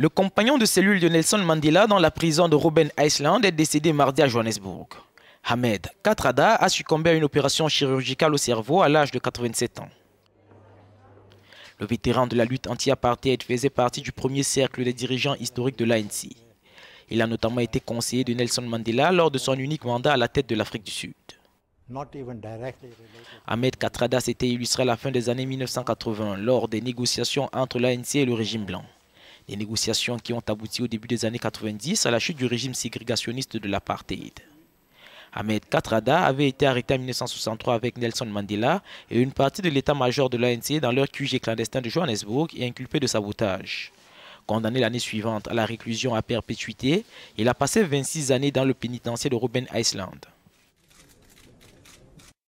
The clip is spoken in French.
Le compagnon de cellule de Nelson Mandela dans la prison de Robben Island est décédé mardi à Johannesburg. Ahmed Katrada a succombé à une opération chirurgicale au cerveau à l'âge de 87 ans. Le vétéran de la lutte anti-apartheid faisait partie du premier cercle des dirigeants historiques de l'ANC. Il a notamment été conseiller de Nelson Mandela lors de son unique mandat à la tête de l'Afrique du Sud. Ahmed Katrada s'était illustré à la fin des années 1980 lors des négociations entre l'ANC et le régime blanc. Les négociations qui ont abouti au début des années 90 à la chute du régime ségrégationniste de l'apartheid. Ahmed Katrada avait été arrêté en 1963 avec Nelson Mandela et une partie de l'état-major de l'ANC dans leur QG clandestin de Johannesburg et inculpé de sabotage. Condamné l'année suivante à la réclusion à perpétuité, il a passé 26 années dans le pénitencier de Robben Island.